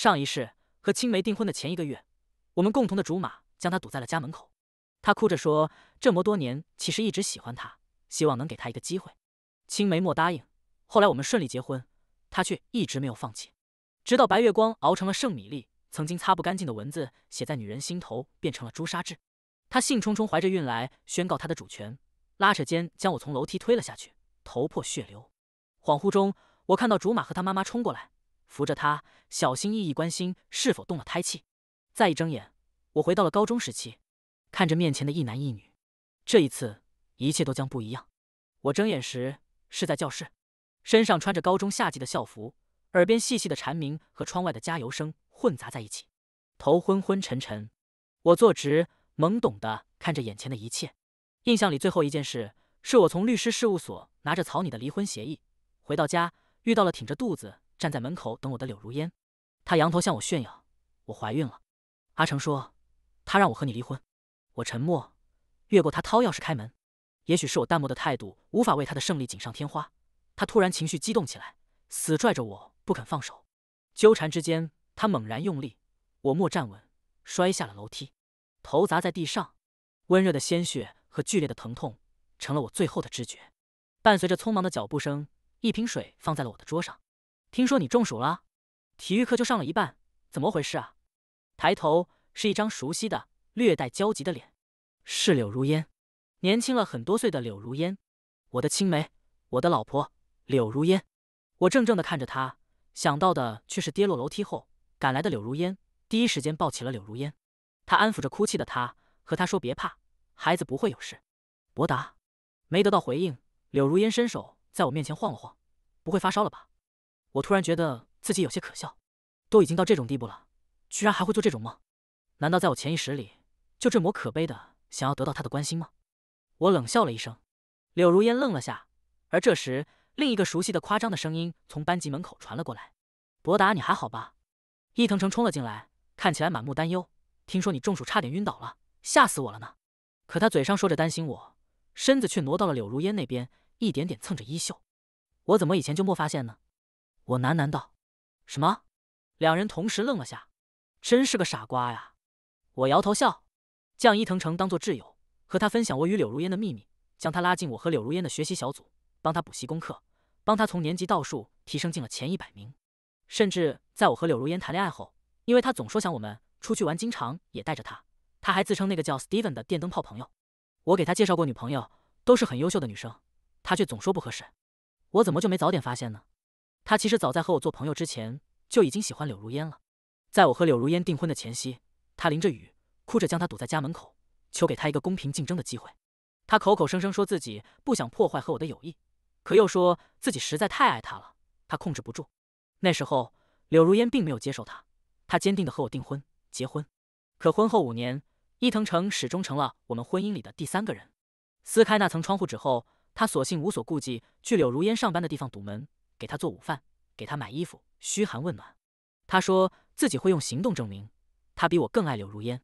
上一世和青梅订婚的前一个月，我们共同的竹马将他堵在了家门口。他哭着说，这么多年其实一直喜欢他，希望能给他一个机会。青梅莫答应。后来我们顺利结婚，他却一直没有放弃，直到白月光熬成了剩米粒，曾经擦不干净的文字写在女人心头变成了朱砂痣。他兴冲冲怀着孕来宣告他的主权，拉扯间将我从楼梯推了下去，头破血流。恍惚中，我看到竹马和他妈妈冲过来。扶着他，小心翼翼关心是否动了胎气。再一睁眼，我回到了高中时期，看着面前的一男一女。这一次，一切都将不一样。我睁眼时是在教室，身上穿着高中夏季的校服，耳边细细的蝉鸣和窗外的加油声混杂在一起，头昏昏沉沉。我坐直，懵懂的看着眼前的一切。印象里最后一件事，是我从律师事务所拿着草拟的离婚协议，回到家遇到了挺着肚子。站在门口等我的柳如烟，她仰头向我炫耀：“我怀孕了。”阿成说：“他让我和你离婚。”我沉默。越过他掏钥匙开门，也许是我淡漠的态度无法为他的胜利锦上添花，他突然情绪激动起来，死拽着我不肯放手。纠缠之间，他猛然用力，我没站稳，摔下了楼梯，头砸在地上，温热的鲜血和剧烈的疼痛成了我最后的知觉。伴随着匆忙的脚步声，一瓶水放在了我的桌上。听说你中暑了，体育课就上了一半，怎么回事啊？抬头是一张熟悉的、略带焦急的脸，是柳如烟。年轻了很多岁的柳如烟，我的青梅，我的老婆柳如烟。我怔怔的看着他，想到的却是跌落楼梯后赶来的柳如烟，第一时间抱起了柳如烟。他安抚着哭泣的他，和他说别怕，孩子不会有事。博达，没得到回应。柳如烟伸手在我面前晃了晃，不会发烧了吧？我突然觉得自己有些可笑，都已经到这种地步了，居然还会做这种梦？难道在我潜意识里，就这么可悲的想要得到他的关心吗？我冷笑了一声。柳如烟愣了下，而这时，另一个熟悉的夸张的声音从班级门口传了过来：“博达，你还好吧？”伊藤诚冲了进来，看起来满目担忧。听说你中暑差点晕倒了，吓死我了呢。可他嘴上说着担心我，身子却挪到了柳如烟那边，一点点蹭着衣袖。我怎么以前就没发现呢？我喃喃道：“什么？”两人同时愣了下。真是个傻瓜呀！我摇头笑，将伊藤城当做挚友，和他分享我与柳如烟的秘密，将他拉进我和柳如烟的学习小组，帮他补习功课，帮他从年级倒数提升进了前一百名。甚至在我和柳如烟谈恋爱后，因为他总说想我们出去玩，经常也带着他。他还自称那个叫 Steven 的电灯泡朋友。我给他介绍过女朋友，都是很优秀的女生，他却总说不合适。我怎么就没早点发现呢？他其实早在和我做朋友之前就已经喜欢柳如烟了。在我和柳如烟订婚的前夕，他淋着雨，哭着将她堵在家门口，求给她一个公平竞争的机会。他口口声声说自己不想破坏和我的友谊，可又说自己实在太爱她了，他控制不住。那时候，柳如烟并没有接受他，他坚定地和我订婚、结婚。可婚后五年，伊藤诚始终成了我们婚姻里的第三个人。撕开那层窗户纸后，他索性无所顾忌，去柳如烟上班的地方堵门。给他做午饭，给他买衣服，嘘寒问暖。他说自己会用行动证明，他比我更爱柳如烟。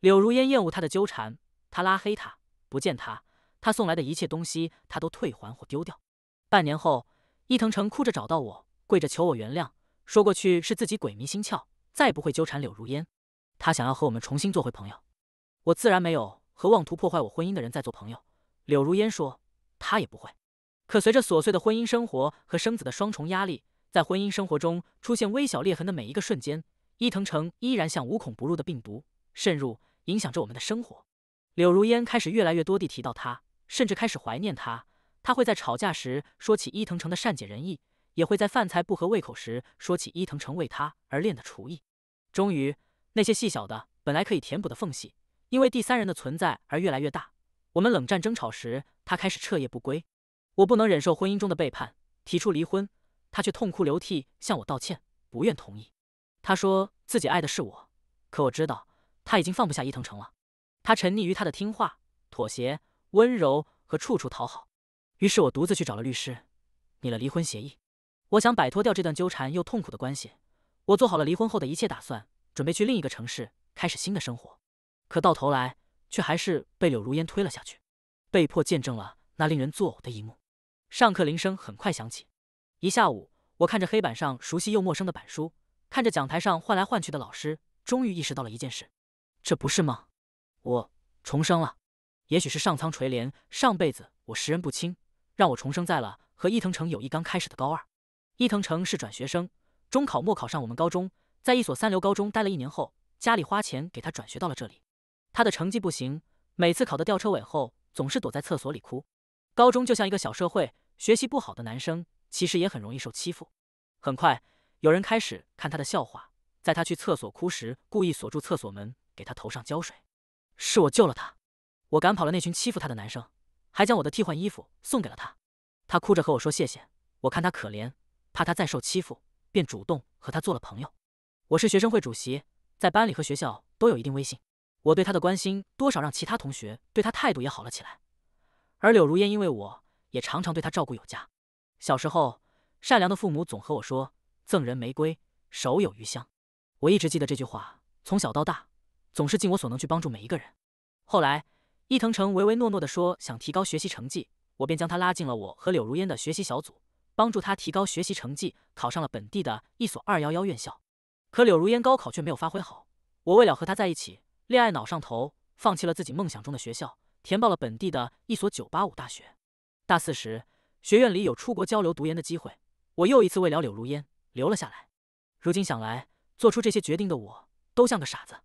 柳如烟厌恶他的纠缠，他拉黑他，不见他。他送来的一切东西，他都退还或丢掉。半年后，伊藤诚哭着找到我，跪着求我原谅，说过去是自己鬼迷心窍，再不会纠缠柳如烟。他想要和我们重新做回朋友。我自然没有和妄图破坏我婚姻的人再做朋友。柳如烟说，他也不会。可随着琐碎的婚姻生活和生子的双重压力，在婚姻生活中出现微小裂痕的每一个瞬间，伊藤城依然像无孔不入的病毒渗入，影响着我们的生活。柳如烟开始越来越多地提到他，甚至开始怀念他。他会在吵架时说起伊藤城的善解人意，也会在饭菜不合胃口时说起伊藤城为他而练的厨艺。终于，那些细小的本来可以填补的缝隙，因为第三人的存在而越来越大。我们冷战争吵时，他开始彻夜不归。我不能忍受婚姻中的背叛，提出离婚，他却痛哭流涕向我道歉，不愿同意。他说自己爱的是我，可我知道他已经放不下伊藤城了。他沉溺于他的听话、妥协、温柔和处处讨好。于是我独自去找了律师，拟了离婚协议。我想摆脱掉这段纠缠又痛苦的关系。我做好了离婚后的一切打算，准备去另一个城市开始新的生活。可到头来，却还是被柳如烟推了下去，被迫见证了那令人作呕的一幕。上课铃声很快响起，一下午，我看着黑板上熟悉又陌生的板书，看着讲台上换来换去的老师，终于意识到了一件事：这不是梦，我重生了。也许是上苍垂怜，上辈子我识人不清，让我重生在了和伊藤诚友谊刚开始的高二。伊藤诚是转学生，中考没考上我们高中，在一所三流高中待了一年后，家里花钱给他转学到了这里。他的成绩不行，每次考的吊车尾后，总是躲在厕所里哭。高中就像一个小社会，学习不好的男生其实也很容易受欺负。很快，有人开始看他的笑话，在他去厕所哭时，故意锁住厕所门，给他头上浇水。是我救了他，我赶跑了那群欺负他的男生，还将我的替换衣服送给了他。他哭着和我说谢谢，我看他可怜，怕他再受欺负，便主动和他做了朋友。我是学生会主席，在班里和学校都有一定威信，我对他的关心，多少让其他同学对他态度也好了起来。而柳如烟因为我也常常对她照顾有加。小时候，善良的父母总和我说：“赠人玫瑰，手有余香。”我一直记得这句话。从小到大，总是尽我所能去帮助每一个人。后来，伊藤诚唯唯诺诺地说想提高学习成绩，我便将他拉进了我和柳如烟的学习小组，帮助他提高学习成绩，考上了本地的一所二幺幺院校。可柳如烟高考却没有发挥好。我为了和他在一起，恋爱脑上头，放弃了自己梦想中的学校。填报了本地的一所九八五大学，大四时，学院里有出国交流读研的机会，我又一次为了柳如烟留了下来。如今想来，做出这些决定的我都像个傻子。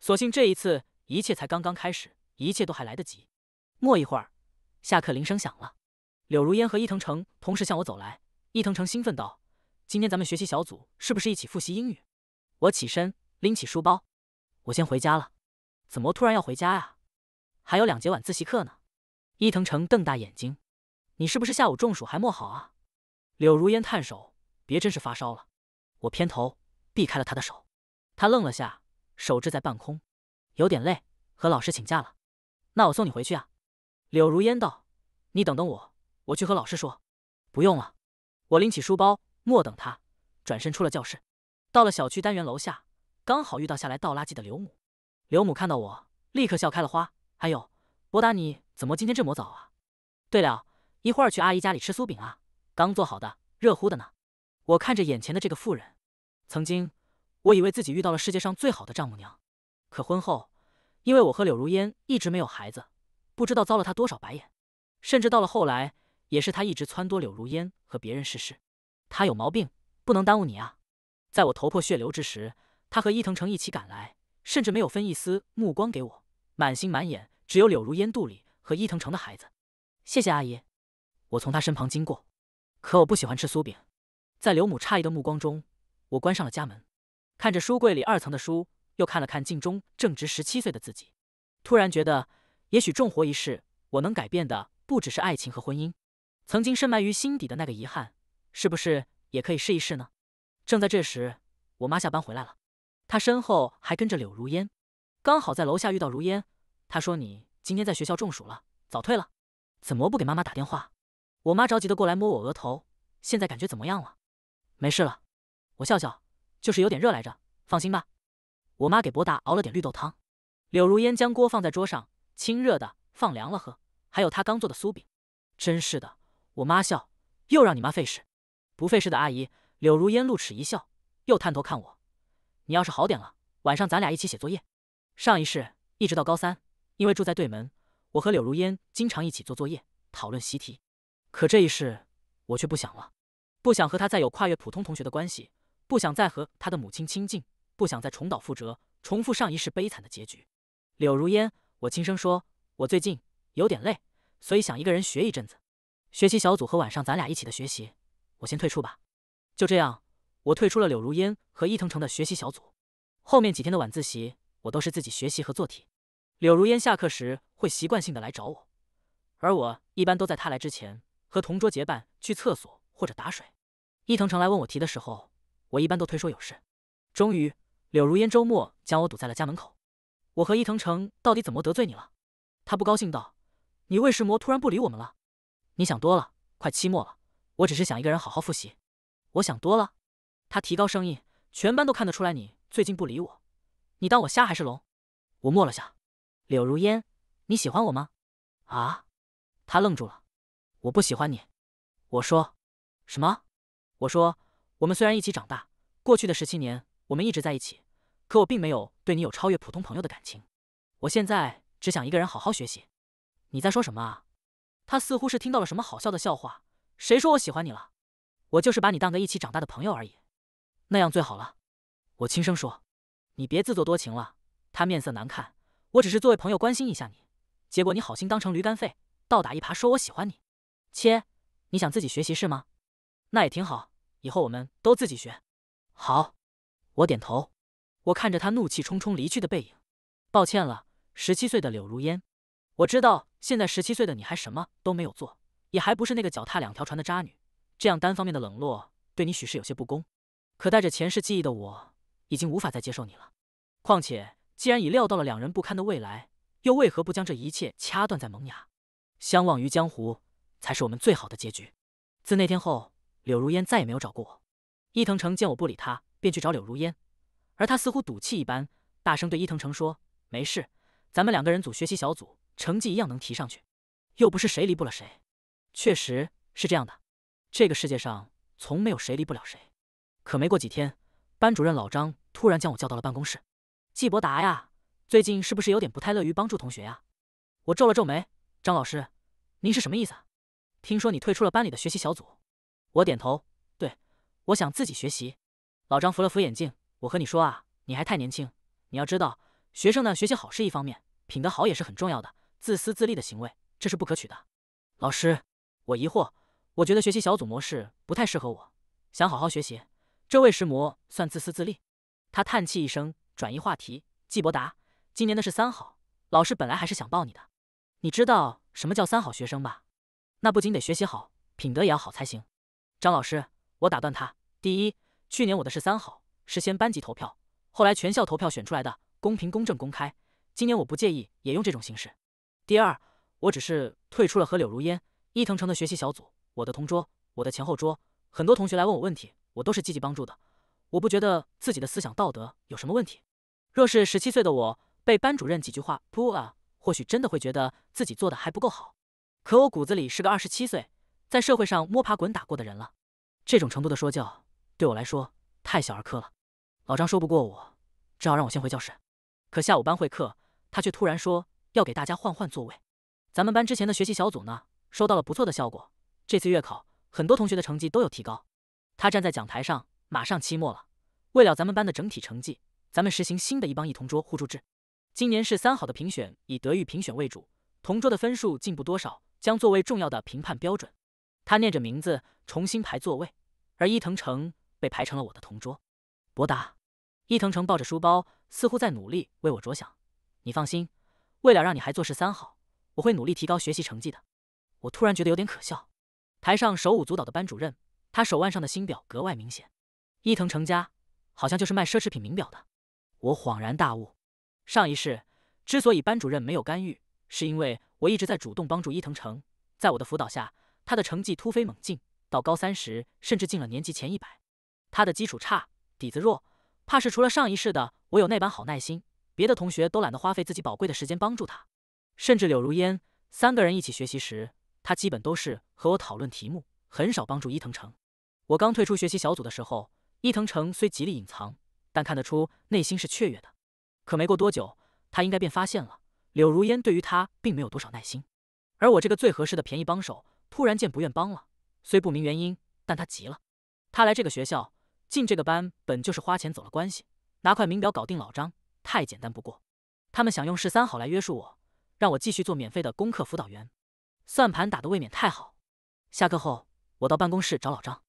所幸这一次，一切才刚刚开始，一切都还来得及。没一会儿，下课铃声响了，柳如烟和伊藤城同时向我走来。伊藤城兴奋道：“今天咱们学习小组是不是一起复习英语？”我起身，拎起书包，我先回家了。怎么突然要回家呀？还有两节晚自习课呢，伊藤诚瞪大眼睛，你是不是下午中暑还没好啊？柳如烟探手，别真是发烧了。我偏头，避开了他的手。他愣了下，手支在半空，有点累，和老师请假了。那我送你回去啊。柳如烟道，你等等我，我去和老师说。不用了，我拎起书包，莫等他，转身出了教室。到了小区单元楼下，刚好遇到下来倒垃圾的刘母。刘母看到我，立刻笑开了花。还有，我达，你怎么今天这么早啊？对了，一会儿去阿姨家里吃酥饼啊，刚做好的，热乎的呢。我看着眼前的这个妇人，曾经我以为自己遇到了世界上最好的丈母娘，可婚后因为我和柳如烟一直没有孩子，不知道遭了她多少白眼，甚至到了后来也是她一直撺掇柳如烟和别人试试。她有毛病，不能耽误你啊！在我头破血流之时，她和伊藤城一起赶来，甚至没有分一丝目光给我。满心满眼只有柳如烟肚里和伊藤城的孩子。谢谢阿姨。我从他身旁经过，可我不喜欢吃酥饼。在刘母诧异的目光中，我关上了家门，看着书柜里二层的书，又看了看镜中正值十七岁的自己，突然觉得，也许重活一世，我能改变的不只是爱情和婚姻。曾经深埋于心底的那个遗憾，是不是也可以试一试呢？正在这时，我妈下班回来了，她身后还跟着柳如烟。刚好在楼下遇到如烟，她说你今天在学校中暑了，早退了，怎么不给妈妈打电话？我妈着急的过来摸我额头，现在感觉怎么样了？没事了，我笑笑，就是有点热来着。放心吧，我妈给博达熬了点绿豆汤。柳如烟将锅放在桌上，清热的放凉了喝，还有她刚做的酥饼。真是的，我妈笑，又让你妈费事，不费事的阿姨。柳如烟露齿一笑，又探头看我，你要是好点了，晚上咱俩一起写作业。上一世一直到高三，因为住在对门，我和柳如烟经常一起做作业、讨论习题。可这一世，我却不想了，不想和他再有跨越普通同学的关系，不想再和他的母亲亲近，不想再重蹈覆辙，重复上一世悲惨的结局。柳如烟，我轻声说：“我最近有点累，所以想一个人学一阵子。学习小组和晚上咱俩一起的学习，我先退出吧。”就这样，我退出了柳如烟和伊藤诚的学习小组。后面几天的晚自习。我都是自己学习和做题。柳如烟下课时会习惯性的来找我，而我一般都在她来之前和同桌结伴去厕所或者打水。伊藤诚来问我题的时候，我一般都推说有事。终于，柳如烟周末将我堵在了家门口。我和伊藤诚到底怎么得罪你了？他不高兴道：“你为什么突然不理我们了？”你想多了，快期末了，我只是想一个人好好复习。我想多了？他提高声音：“全班都看得出来，你最近不理我。”你当我瞎还是聋？我默了下。柳如烟，你喜欢我吗？啊？他愣住了。我不喜欢你。我说。什么？我说，我们虽然一起长大，过去的十七年我们一直在一起，可我并没有对你有超越普通朋友的感情。我现在只想一个人好好学习。你在说什么啊？他似乎是听到了什么好笑的笑话。谁说我喜欢你了？我就是把你当个一起长大的朋友而已。那样最好了。我轻声说。你别自作多情了，他面色难看，我只是作为朋友关心一下你，结果你好心当成驴肝肺，倒打一耙说我喜欢你，切，你想自己学习是吗？那也挺好，以后我们都自己学。好，我点头。我看着他怒气冲冲离去的背影，抱歉了，十七岁的柳如烟，我知道现在十七岁的你还什么都没有做，也还不是那个脚踏两条船的渣女，这样单方面的冷落对你许是有些不公，可带着前世记忆的我。已经无法再接受你了。况且，既然已料到了两人不堪的未来，又为何不将这一切掐断在萌芽？相忘于江湖，才是我们最好的结局。自那天后，柳如烟再也没有找过我。伊藤诚见我不理他，便去找柳如烟，而他似乎赌气一般，大声对伊藤诚说：“没事，咱们两个人组学习小组，成绩一样能提上去，又不是谁离不了谁。”确实是这样的，这个世界上从没有谁离不了谁。可没过几天，班主任老张。突然将我叫到了办公室，季伯达呀，最近是不是有点不太乐于帮助同学呀？我皱了皱眉，张老师，您是什么意思？听说你退出了班里的学习小组？我点头，对，我想自己学习。老张扶了扶眼镜，我和你说啊，你还太年轻，你要知道，学生呢学习好是一方面，品德好也是很重要的，自私自利的行为这是不可取的。老师，我疑惑，我觉得学习小组模式不太适合我，想好好学习，这为什模算自私自利？他叹气一声，转移话题。季伯达，今年的是三好老师，本来还是想报你的。你知道什么叫三好学生吧？那不仅得学习好，品德也要好才行。张老师，我打断他。第一，去年我的是三好，是先班级投票，后来全校投票选出来的，公平、公正、公开。今年我不介意也用这种形式。第二，我只是退出了和柳如烟、伊藤城的学习小组，我的同桌，我的前后桌，很多同学来问我问题，我都是积极帮助的。我不觉得自己的思想道德有什么问题。若是十七岁的我被班主任几句话泼啊，或许真的会觉得自己做的还不够好。可我骨子里是个二十七岁，在社会上摸爬滚打过的人了，这种程度的说教对我来说太小儿科了。老张说不过我，只好让我先回教室。可下午班会课，他却突然说要给大家换换座位。咱们班之前的学习小组呢，收到了不错的效果，这次月考很多同学的成绩都有提高。他站在讲台上。马上期末了，为了咱们班的整体成绩，咱们实行新的一帮一同桌互助制。今年是三好的评选，以德育评选为主，同桌的分数进步多少将作为重要的评判标准。他念着名字，重新排座位，而伊藤城被排成了我的同桌。博达，伊藤城抱着书包，似乎在努力为我着想。你放心，为了让你还做事三好，我会努力提高学习成绩的。我突然觉得有点可笑。台上手舞足蹈的班主任，他手腕上的新表格外明显。伊藤成家，好像就是卖奢侈品名表的。我恍然大悟，上一世之所以班主任没有干预，是因为我一直在主动帮助伊藤成。在我的辅导下，他的成绩突飞猛进，到高三时甚至进了年级前一百。他的基础差，底子弱，怕是除了上一世的我有那般好耐心，别的同学都懒得花费自己宝贵的时间帮助他。甚至柳如烟三个人一起学习时，他基本都是和我讨论题目，很少帮助伊藤成。我刚退出学习小组的时候。伊藤诚虽极力隐藏，但看得出内心是雀跃的。可没过多久，他应该便发现了柳如烟对于他并没有多少耐心，而我这个最合适的便宜帮手突然间不愿帮了。虽不明原因，但他急了。他来这个学校，进这个班本就是花钱走了关系，拿块名表搞定老张，太简单不过。他们想用十三好来约束我，让我继续做免费的功课辅导员，算盘打得未免太好。下课后，我到办公室找老张，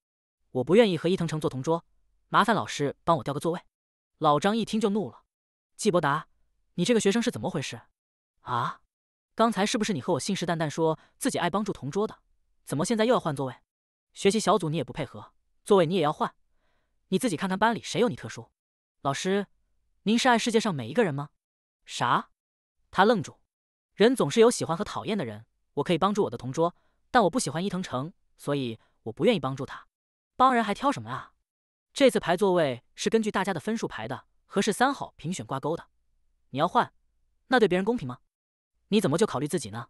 我不愿意和伊藤诚做同桌。麻烦老师帮我调个座位。老张一听就怒了：“季伯达，你这个学生是怎么回事？啊？刚才是不是你和我信誓旦旦说自己爱帮助同桌的？怎么现在又要换座位？学习小组你也不配合，座位你也要换？你自己看看班里谁有你特殊？老师，您是爱世界上每一个人吗？啥？他愣住。人总是有喜欢和讨厌的人。我可以帮助我的同桌，但我不喜欢伊藤城，所以我不愿意帮助他。帮人还挑什么啊？”这次排座位是根据大家的分数排的，和是三好评选挂钩的。你要换，那对别人公平吗？你怎么就考虑自己呢？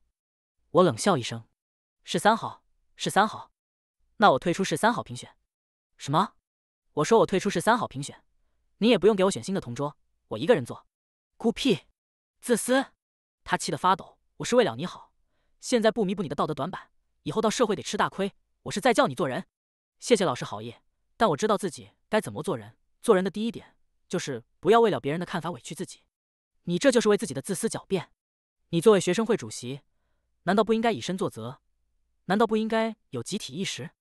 我冷笑一声：“是三好，是三好。那我退出是三好评选。”什么？我说我退出是三好评选，你也不用给我选新的同桌，我一个人坐。孤僻、自私，他气得发抖。我是为了你好，现在不弥补你的道德短板，以后到社会得吃大亏。我是在教你做人。谢谢老师好意。但我知道自己该怎么做人。做人的第一点就是不要为了别人的看法委屈自己。你这就是为自己的自私狡辩。你作为学生会主席，难道不应该以身作则？难道不应该有集体意识？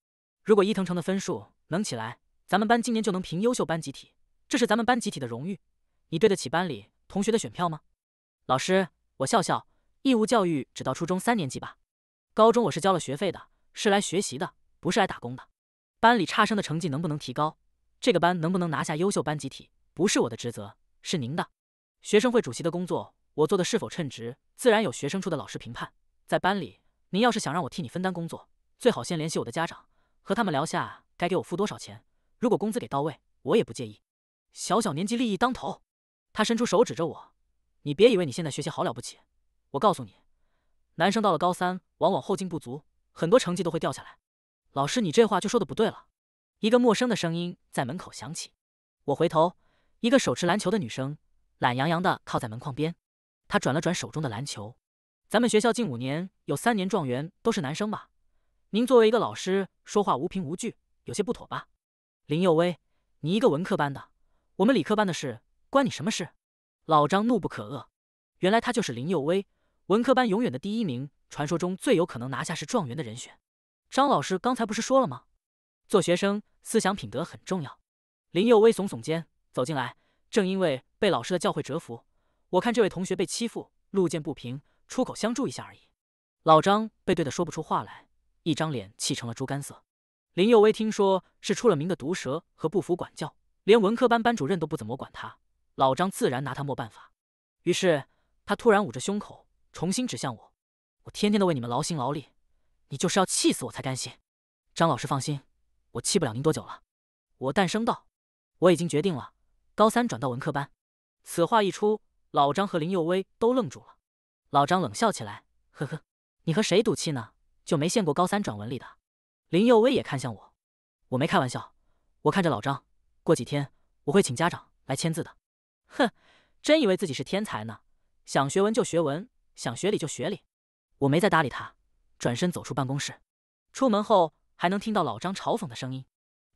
如果伊藤城的分数能起来，咱们班今年就能评优秀班集体，这是咱们班集体的荣誉。你对得起班里同学的选票吗？老师，我笑笑。义务教育只到初中三年级吧？高中我是交了学费的，是来学习的，不是来打工的。班里差生的成绩能不能提高？这个班能不能拿下优秀班集体，不是我的职责，是您的。学生会主席的工作，我做的是否称职，自然有学生处的老师评判。在班里，您要是想让我替你分担工作，最好先联系我的家长，和他们聊下该给我付多少钱。如果工资给到位，我也不介意。小小年纪，利益当头。他伸出手指着我：“你别以为你现在学习好了不起，我告诉你，男生到了高三，往往后劲不足，很多成绩都会掉下来。”老师，你这话就说的不对了。一个陌生的声音在门口响起，我回头，一个手持篮球的女生懒洋洋的靠在门框边。她转了转手中的篮球。咱们学校近五年有三年状元都是男生吧？您作为一个老师说话无凭无据，有些不妥吧？林佑威，你一个文科班的，我们理科班的事关你什么事？老张怒不可遏。原来他就是林佑威，文科班永远的第一名，传说中最有可能拿下是状元的人选。张老师刚才不是说了吗？做学生思想品德很重要。林幼薇耸耸肩，走进来。正因为被老师的教诲折服，我看这位同学被欺负，路见不平，出口相助一下而已。老张被怼得说不出话来，一张脸气成了猪肝色。林幼薇听说是出了名的毒舌和不服管教，连文科班班主任都不怎么管他，老张自然拿他没办法。于是他突然捂着胸口，重新指向我：“我天天的为你们劳心劳力。”你就是要气死我才甘心，张老师放心，我气不了您多久了。我诞声道，我已经决定了，高三转到文科班。此话一出，老张和林幼薇都愣住了。老张冷笑起来，呵呵，你和谁赌气呢？就没见过高三转文理的。林幼薇也看向我，我没开玩笑。我看着老张，过几天我会请家长来签字的。哼，真以为自己是天才呢？想学文就学文，想学理就学理。我没再搭理他。转身走出办公室，出门后还能听到老张嘲讽的声音。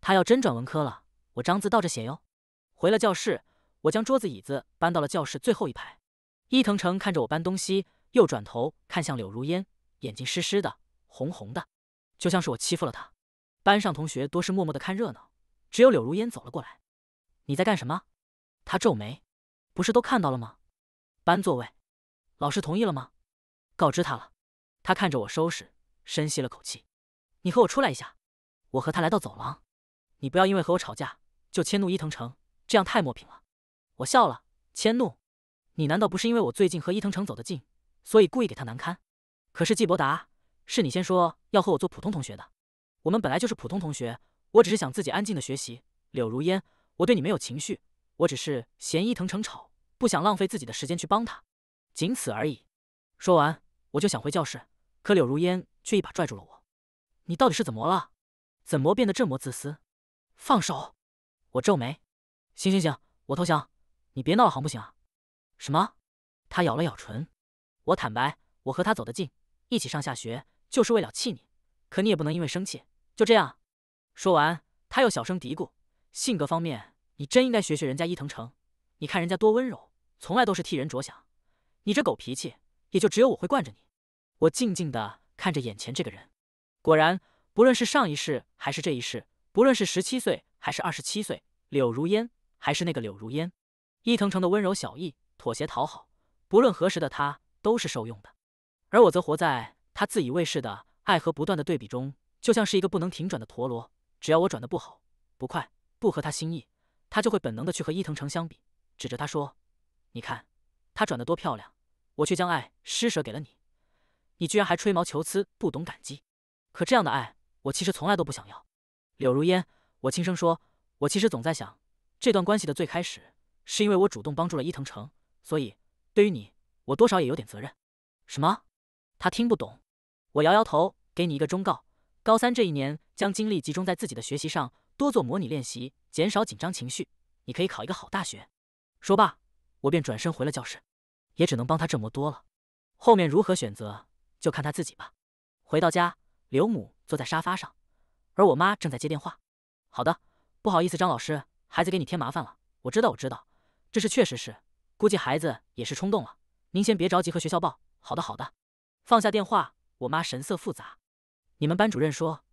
他要真转文科了，我张字倒着写哟。回了教室，我将桌子椅子搬到了教室最后一排。伊藤诚看着我搬东西，又转头看向柳如烟，眼睛湿湿的，红红的，就像是我欺负了他。班上同学多是默默的看热闹，只有柳如烟走了过来。你在干什么？他皱眉。不是都看到了吗？搬座位。老师同意了吗？告知他了。他看着我收拾，深吸了口气：“你和我出来一下。”我和他来到走廊。“你不要因为和我吵架就迁怒伊藤城，这样太磨平了。”我笑了：“迁怒？你难道不是因为我最近和伊藤城走得近，所以故意给他难堪？可是季伯达，是你先说要和我做普通同学的。我们本来就是普通同学，我只是想自己安静的学习。柳如烟，我对你没有情绪，我只是嫌伊藤城吵，不想浪费自己的时间去帮他，仅此而已。”说完，我就想回教室。可柳如烟却一把拽住了我，你到底是怎么了？怎么变得这么自私？放手！我皱眉，行行行，我投降，你别闹了，行不行啊？什么？他咬了咬唇，我坦白，我和他走得近，一起上下学，就是为了气你。可你也不能因为生气就这样。说完，他又小声嘀咕：“性格方面，你真应该学学人家伊藤城。你看人家多温柔，从来都是替人着想。你这狗脾气，也就只有我会惯着你。”我静静的看着眼前这个人，果然，不论是上一世还是这一世，不论是十七岁还是二十七岁，柳如烟还是那个柳如烟，伊藤城的温柔小意、妥协讨好，不论何时的他都是受用的，而我则活在他自以为是的爱和不断的对比中，就像是一个不能停转的陀螺，只要我转的不好、不快、不合他心意，他就会本能的去和伊藤城相比，指着他说：“你看，他转的多漂亮，我却将爱施舍给了你。”你居然还吹毛求疵，不懂感激。可这样的爱，我其实从来都不想要。柳如烟，我轻声说，我其实总在想，这段关系的最开始，是因为我主动帮助了伊藤城，所以对于你，我多少也有点责任。什么？他听不懂。我摇摇头，给你一个忠告：高三这一年，将精力集中在自己的学习上，多做模拟练习，减少紧张情绪，你可以考一个好大学。说罢，我便转身回了教室，也只能帮他这么多了。后面如何选择？就看他自己吧。回到家，刘母坐在沙发上，而我妈正在接电话。好的，不好意思，张老师，孩子给你添麻烦了。我知道，我知道，这事确实是，估计孩子也是冲动了。您先别着急和学校报。好的，好的。放下电话，我妈神色复杂。你们班主任说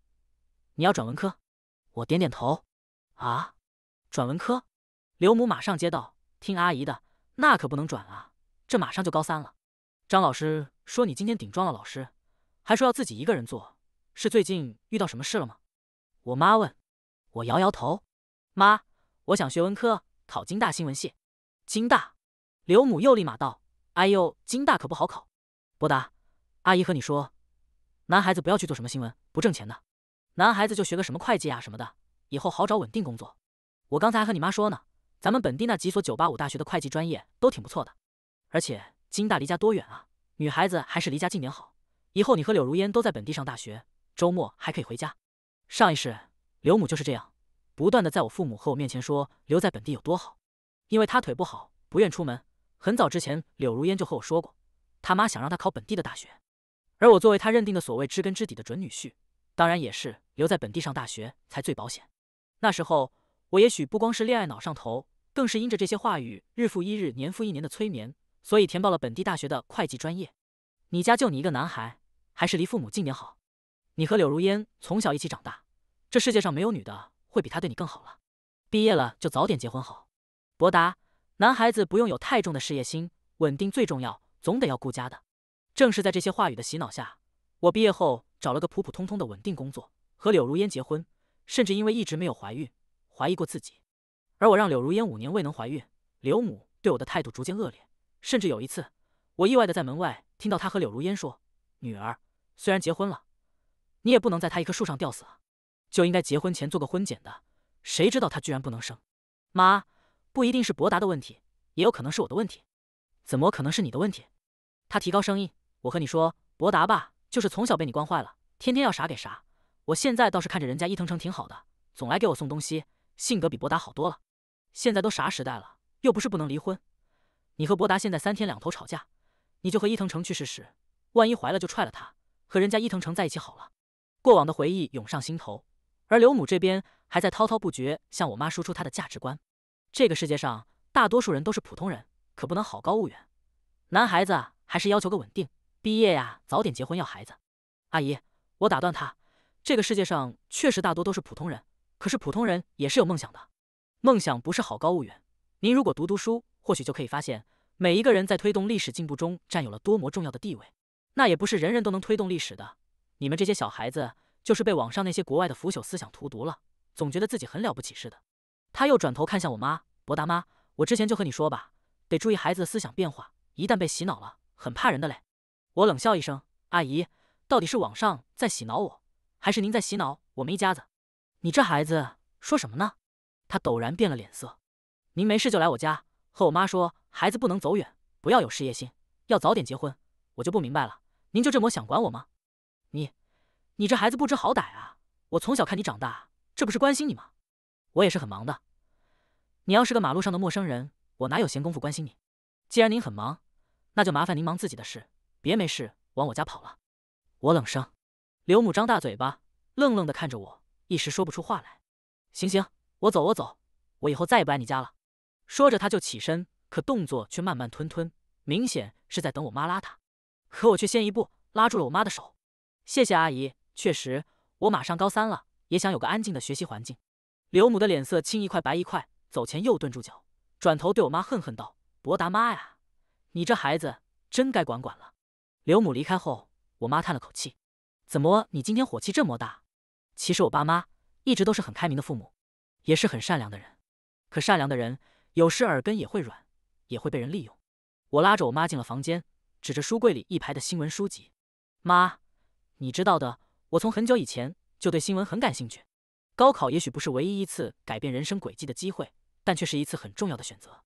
你要转文科？我点点头。啊，转文科？刘母马上接到，听阿姨的，那可不能转啊，这马上就高三了。”张老师。说你今天顶撞了老师，还说要自己一个人做，是最近遇到什么事了吗？我妈问。我摇摇头。妈，我想学文科，考京大新闻系。京大，刘母又立马道：“哎呦，京大可不好考。”伯达，阿姨和你说，男孩子不要去做什么新闻，不挣钱的。男孩子就学个什么会计啊什么的，以后好找稳定工作。我刚才和你妈说呢，咱们本地那几所九八五大学的会计专业都挺不错的。而且京大离家多远啊？女孩子还是离家近点好。以后你和柳如烟都在本地上大学，周末还可以回家。上一世，刘母就是这样，不断的在我父母和我面前说留在本地有多好，因为她腿不好，不愿出门。很早之前，柳如烟就和我说过，他妈想让她考本地的大学，而我作为她认定的所谓知根知底的准女婿，当然也是留在本地上大学才最保险。那时候，我也许不光是恋爱脑上头，更是因着这些话语，日复一日、年复一年的催眠。所以填报了本地大学的会计专业。你家就你一个男孩，还是离父母近点好。你和柳如烟从小一起长大，这世界上没有女的会比她对你更好了。毕业了就早点结婚好。博达，男孩子不用有太重的事业心，稳定最重要，总得要顾家的。正是在这些话语的洗脑下，我毕业后找了个普普通通的稳定工作，和柳如烟结婚，甚至因为一直没有怀孕，怀疑过自己。而我让柳如烟五年未能怀孕，柳母对我的态度逐渐恶劣。甚至有一次，我意外的在门外听到他和柳如烟说：“女儿虽然结婚了，你也不能在她一棵树上吊死啊，就应该结婚前做个婚检的。谁知道她居然不能生。”“妈，不一定是博达的问题，也有可能是我的问题。”“怎么可能是你的问题？”他提高声音：“我和你说，博达吧，就是从小被你惯坏了，天天要啥给啥。我现在倒是看着人家伊藤城挺好的，总来给我送东西，性格比博达好多了。现在都啥时代了，又不是不能离婚。”你和博达现在三天两头吵架，你就和伊藤城去试试，万一怀了就踹了他，和人家伊藤城在一起好了。过往的回忆涌上心头，而刘母这边还在滔滔不绝向我妈输出她的价值观。这个世界上大多数人都是普通人，可不能好高骛远。男孩子还是要求个稳定，毕业呀，早点结婚要孩子。阿姨，我打断他，这个世界上确实大多都是普通人，可是普通人也是有梦想的，梦想不是好高骛远。您如果读读书。或许就可以发现，每一个人在推动历史进步中占有了多么重要的地位。那也不是人人都能推动历史的。你们这些小孩子，就是被网上那些国外的腐朽思想荼毒了，总觉得自己很了不起似的。他又转头看向我妈，博大妈，我之前就和你说吧，得注意孩子的思想变化，一旦被洗脑了，很怕人的嘞。我冷笑一声，阿姨，到底是网上在洗脑我，还是您在洗脑我们一家子？你这孩子说什么呢？他陡然变了脸色。您没事就来我家。和我妈说，孩子不能走远，不要有事业心，要早点结婚。我就不明白了，您就这么想管我吗？你，你这孩子不知好歹啊！我从小看你长大，这不是关心你吗？我也是很忙的，你要是个马路上的陌生人，我哪有闲工夫关心你？既然您很忙，那就麻烦您忙自己的事，别没事往我家跑了。我冷声。刘母张大嘴巴，愣愣地看着我，一时说不出话来。行行，我走，我走，我以后再也不来你家了。说着，他就起身，可动作却慢慢吞吞，明显是在等我妈拉他。可我却先一步拉住了我妈的手。谢谢阿姨，确实，我马上高三了，也想有个安静的学习环境。刘母的脸色青一块白一块，走前又顿住脚，转头对我妈恨恨道：“博达妈呀，你这孩子真该管管了。”刘母离开后，我妈叹了口气：“怎么，你今天火气这么大？”其实我爸妈一直都是很开明的父母，也是很善良的人，可善良的人。有时耳根也会软，也会被人利用。我拉着我妈进了房间，指着书柜里一排的新闻书籍：“妈，你知道的，我从很久以前就对新闻很感兴趣。高考也许不是唯一一次改变人生轨迹的机会，但却是一次很重要的选择。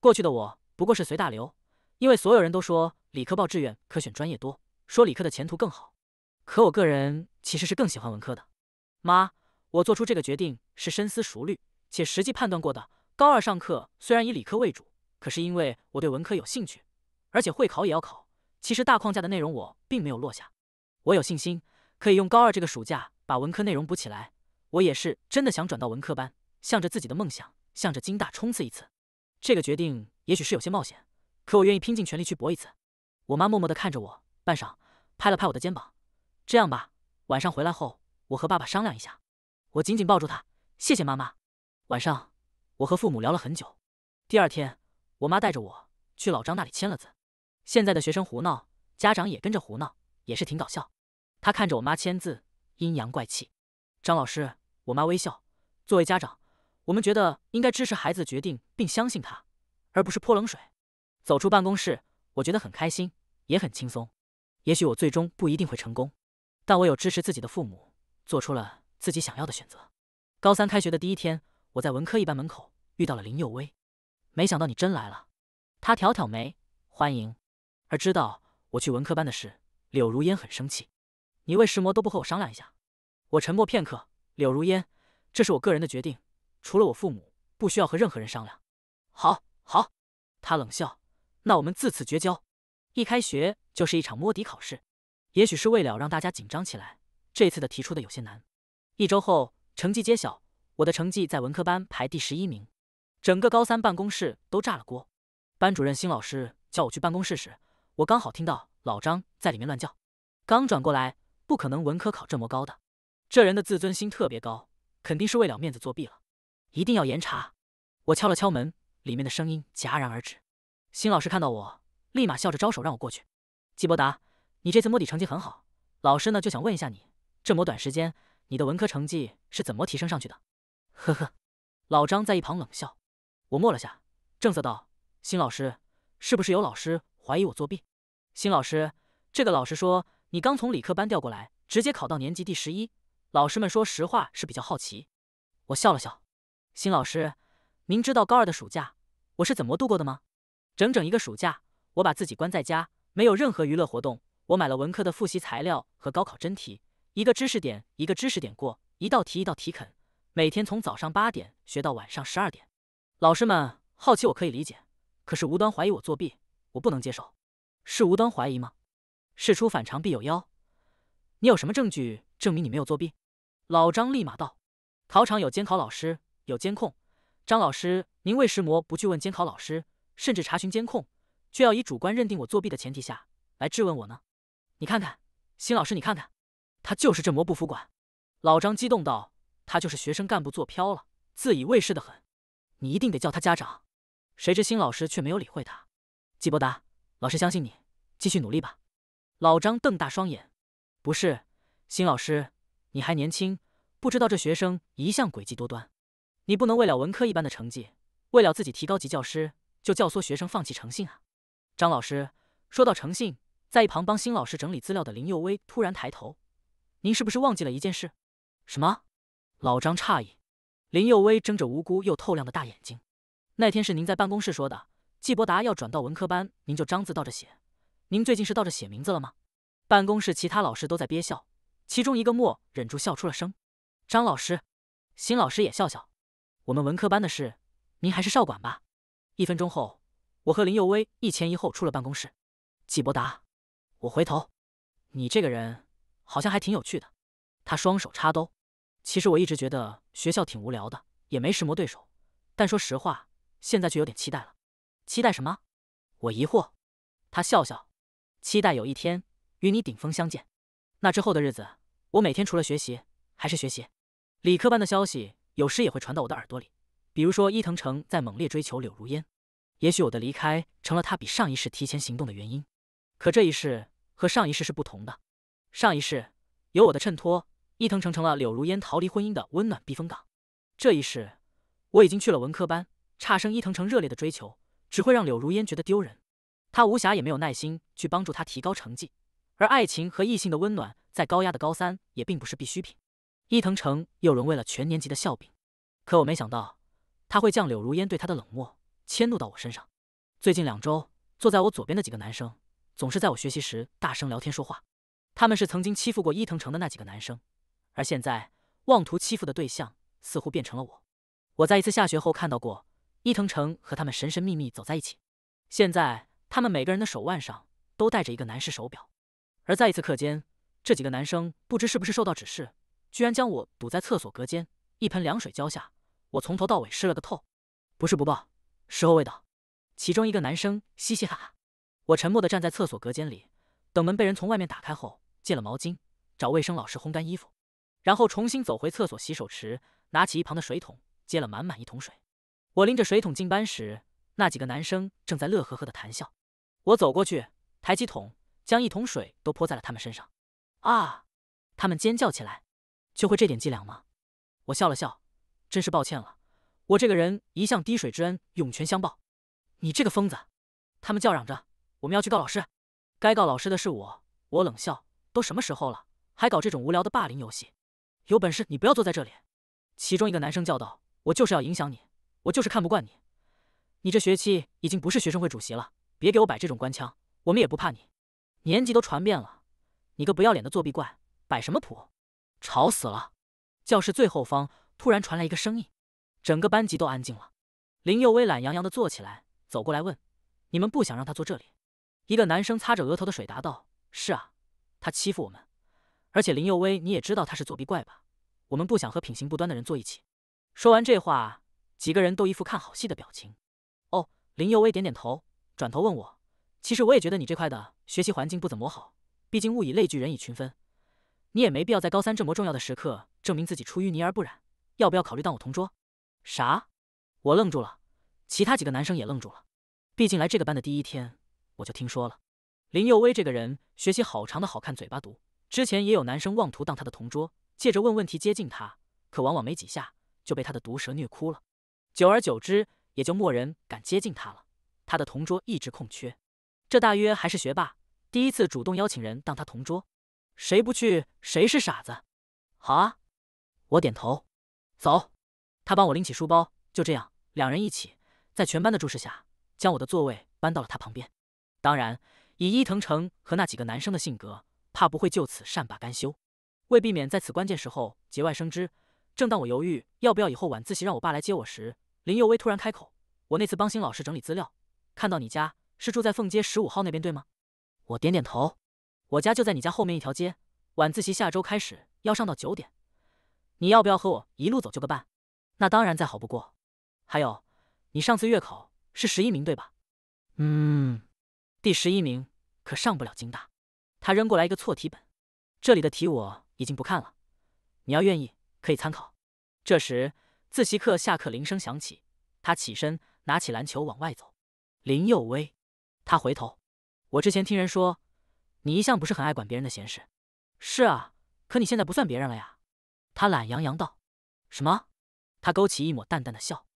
过去的我不过是随大流，因为所有人都说理科报志愿可选专业多，说理科的前途更好。可我个人其实是更喜欢文科的。妈，我做出这个决定是深思熟虑且实际判断过的。”高二上课虽然以理科为主，可是因为我对文科有兴趣，而且会考也要考。其实大框架的内容我并没有落下，我有信心可以用高二这个暑假把文科内容补起来。我也是真的想转到文科班，向着自己的梦想，向着金大冲刺一次。这个决定也许是有些冒险，可我愿意拼尽全力去搏一次。我妈默默地看着我，半晌拍了拍我的肩膀：“这样吧，晚上回来后我和爸爸商量一下。”我紧紧抱住她，谢谢妈妈。晚上。我和父母聊了很久，第二天，我妈带着我去老张那里签了字。现在的学生胡闹，家长也跟着胡闹，也是挺搞笑。他看着我妈签字，阴阳怪气。张老师，我妈微笑。作为家长，我们觉得应该支持孩子决定，并相信他，而不是泼冷水。走出办公室，我觉得很开心，也很轻松。也许我最终不一定会成功，但我有支持自己的父母，做出了自己想要的选择。高三开学的第一天，我在文科一班门口。遇到了林幼薇，没想到你真来了。他挑挑眉，欢迎。而知道我去文科班的事，柳如烟很生气。你为石魔都不和我商量一下。我沉默片刻。柳如烟，这是我个人的决定，除了我父母，不需要和任何人商量。好，好。他冷笑，那我们自此绝交。一开学就是一场摸底考试，也许是为了让大家紧张起来。这次的提出的有些难。一周后成绩揭晓，我的成绩在文科班排第十一名。整个高三办公室都炸了锅。班主任新老师叫我去办公室时，我刚好听到老张在里面乱叫。刚转过来，不可能文科考这么高的，这人的自尊心特别高，肯定是为了面子作弊了，一定要严查。我敲了敲门，里面的声音戛然而止。新老师看到我，立马笑着招手让我过去。季伯达，你这次摸底成绩很好，老师呢就想问一下你，这么短时间，你的文科成绩是怎么提升上去的？呵呵，老张在一旁冷笑。我默了下，正色道：“新老师，是不是有老师怀疑我作弊？”新老师，这个老师说：“你刚从理科班调过来，直接考到年级第十一。”老师们说实话是比较好奇。我笑了笑：“新老师，您知道高二的暑假我是怎么度过的吗？”整整一个暑假，我把自己关在家，没有任何娱乐活动。我买了文科的复习材料和高考真题，一个知识点一个知识点过，一道题一道题啃，每天从早上八点学到晚上十二点。老师们好奇我可以理解，可是无端怀疑我作弊，我不能接受。是无端怀疑吗？事出反常必有妖。你有什么证据证明你没有作弊？老张立马道：“考场有监考老师，有监控。张老师，您为什魔不去问监考老师，甚至查询监控，却要以主观认定我作弊的前提下来质问我呢？你看看，新老师，你看看，他就是这魔不服管。”老张激动道：“他就是学生干部做飘了，自以为是的很。”你一定得叫他家长，谁知新老师却没有理会他。季伯达，老师相信你，继续努力吧。老张瞪大双眼，不是，新老师，你还年轻，不知道这学生一向诡计多端，你不能为了文科一般的成绩，为了自己提高级教师，就教唆学生放弃诚信啊。张老师说到诚信，在一旁帮新老师整理资料的林幼薇突然抬头：“您是不是忘记了一件事？”什么？老张诧异。林幼薇睁着无辜又透亮的大眼睛。那天是您在办公室说的，季伯达要转到文科班，您就张字倒着写。您最近是倒着写名字了吗？办公室其他老师都在憋笑，其中一个莫忍住笑出了声。张老师，新老师也笑笑。我们文科班的事，您还是少管吧。一分钟后，我和林幼薇一前一后出了办公室。季伯达，我回头，你这个人好像还挺有趣的。他双手插兜。其实我一直觉得学校挺无聊的，也没什么对手。但说实话，现在却有点期待了。期待什么？我疑惑。他笑笑，期待有一天与你顶峰相见。那之后的日子，我每天除了学习还是学习。理科班的消息有时也会传到我的耳朵里，比如说伊藤城在猛烈追求柳如烟。也许我的离开成了他比上一世提前行动的原因。可这一世和上一世是不同的。上一世有我的衬托。伊藤诚成了柳如烟逃离婚姻的温暖避风港。这一世，我已经去了文科班，差生伊藤诚热烈的追求，只会让柳如烟觉得丢人。他无暇也没有耐心去帮助他提高成绩，而爱情和异性的温暖，在高压的高三也并不是必需品。伊藤诚又沦为了全年级的笑柄。可我没想到，他会将柳如烟对他的冷漠迁怒到我身上。最近两周，坐在我左边的几个男生，总是在我学习时大声聊天说话。他们是曾经欺负过伊藤诚的那几个男生。而现在，妄图欺负的对象似乎变成了我。我在一次下学后看到过伊藤城和他们神神秘秘走在一起。现在，他们每个人的手腕上都戴着一个男士手表。而在一次课间，这几个男生不知是不是受到指示，居然将我堵在厕所隔间，一盆凉水浇下，我从头到尾湿了个透。不是不报，时候未到。其中一个男生嘻嘻哈哈。我沉默的站在厕所隔间里，等门被人从外面打开后，借了毛巾，找卫生老师烘干衣服。然后重新走回厕所洗手池，拿起一旁的水桶，接了满满一桶水。我拎着水桶进班时，那几个男生正在乐呵呵地谈笑。我走过去，抬起桶，将一桶水都泼在了他们身上。啊！他们尖叫起来。就会这点伎俩吗？我笑了笑，真是抱歉了。我这个人一向滴水之恩涌泉相报。你这个疯子！他们叫嚷着。我们要去告老师。该告老师的是我。我冷笑，都什么时候了，还搞这种无聊的霸凌游戏。有本事你不要坐在这里！其中一个男生叫道：“我就是要影响你，我就是看不惯你。你这学期已经不是学生会主席了，别给我摆这种官腔。我们也不怕你，年级都传遍了。你个不要脸的作弊怪，摆什么谱？吵死了！”教室最后方突然传来一个声音，整个班级都安静了。林幼薇懒洋洋的坐起来，走过来问：“你们不想让他坐这里？”一个男生擦着额头的水答道：“是啊，他欺负我们。”而且林幼薇，你也知道他是作弊怪吧？我们不想和品行不端的人坐一起。说完这话，几个人都一副看好戏的表情。哦，林幼薇点点头，转头问我：“其实我也觉得你这块的学习环境不怎么好，毕竟物以类聚，人以群分。你也没必要在高三这么重要的时刻证明自己出淤泥而不染。要不要考虑当我同桌？”啥？我愣住了，其他几个男生也愣住了。毕竟来这个班的第一天，我就听说了，林幼薇这个人学习好长的好看，嘴巴毒。之前也有男生妄图当他的同桌，借着问问题接近他，可往往没几下就被他的毒舌虐哭了。久而久之，也就没人敢接近他了。他的同桌一直空缺，这大约还是学霸第一次主动邀请人当他同桌，谁不去谁是傻子。好啊，我点头，走。他帮我拎起书包，就这样，两人一起在全班的注视下，将我的座位搬到了他旁边。当然，以伊藤诚和那几个男生的性格。怕不会就此善罢甘休。为避免在此关键时候节外生枝，正当我犹豫要不要以后晚自习让我爸来接我时，林幼威突然开口：“我那次帮新老师整理资料，看到你家是住在凤街十五号那边，对吗？”我点点头：“我家就在你家后面一条街。晚自习下周开始要上到九点，你要不要和我一路走就个伴？”“那当然再好不过。”“还有，你上次月考是十一名对吧？”“嗯，第十一名，可上不了京大。”他扔过来一个错题本，这里的题我已经不看了，你要愿意可以参考。这时自习课下课铃声响起，他起身拿起篮球往外走。林佑威，他回头。我之前听人说，你一向不是很爱管别人的闲事。是啊，可你现在不算别人了呀。他懒洋洋道：“什么？”他勾起一抹淡淡的笑：“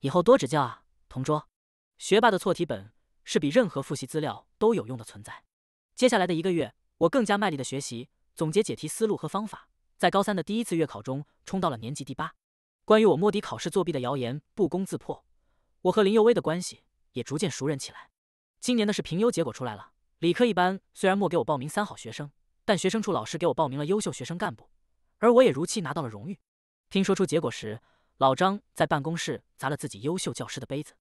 以后多指教啊，同桌。”学霸的错题本是比任何复习资料都有用的存在。接下来的一个月，我更加卖力的学习，总结解题思路和方法，在高三的第一次月考中冲到了年级第八。关于我摸底考试作弊的谣言不攻自破，我和林幼薇的关系也逐渐熟人起来。今年的是评优结果出来了，理科一班虽然没给我报名三好学生，但学生处老师给我报名了优秀学生干部，而我也如期拿到了荣誉。听说出结果时，老张在办公室砸了自己优秀教师的杯子。